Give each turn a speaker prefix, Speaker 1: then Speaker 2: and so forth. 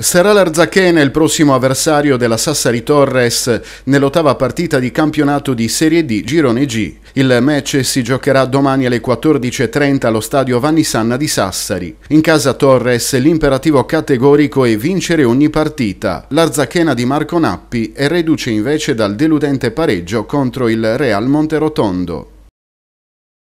Speaker 1: Sarà l'Arzachena il prossimo avversario della Sassari Torres nell'ottava partita di campionato di Serie D Girone G. Il match si giocherà domani alle 14.30 allo stadio Vannisanna di Sassari. In casa Torres l'imperativo categorico è vincere ogni partita. L'Arzachena di Marco Nappi è reduce invece dal deludente pareggio contro il Real Monterotondo.